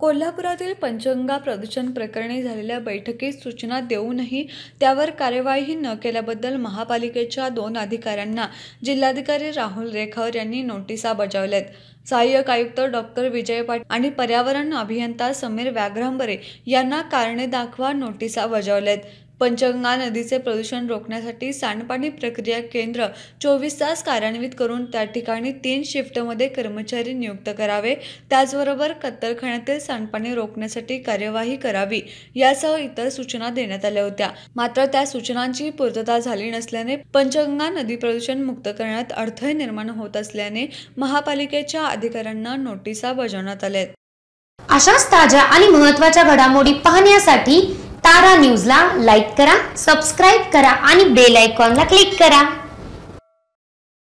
कोल्हापुरातील पंचगंगा प्रदूषण प्रकरणी झालेल्या बैठकीत सूचना देऊनही त्यावर कार्यवाही न केल्याबद्दल महापालिकेच्या दोन अधिकाऱ्यांना जिल्हाधिकारी राहुल रेखावर यांनी नोटिसा बजावल्यात सहाय्यक आयुक्त डॉक्टर विजय पाटील आणि पर्यावरण अभियंता समीर व्याघ्रांबरे यांना कारणे दाखवा नोटिसा बजावल्यात पंचगंगा नदीचे प्रदूषण रोखण्यासाठी सांडपाणी प्रक्रिया केंद्र चोवीस तास कार्यान्वित करून त्या ठिकाणी तीन शिफ्टमध्ये कर्मचारी नियुक्त करावे त्याचबरोबर कत्तलखान्यातील सांडपाणी रोखण्यासाठी कार्यवाही करावी यासह इतर सूचना देण्यात आल्या होत्या मात्र त्या सूचनांची पूर्तता झाली नसल्याने पंचगंगा नदी प्रदूषण मुक्त करण्यात अडथळे निर्माण होत असल्याने महापालिकेच्या अधिकाऱ्यांना नोटिसा बजावण्यात आल्या अशाच ताज्या आणि महत्वाच्या घडामोडी पाहण्यासाठी तारा न्यूजला लाईक करा सबस्क्राईब करा आणि बेल आयकॉनला क्लिक करा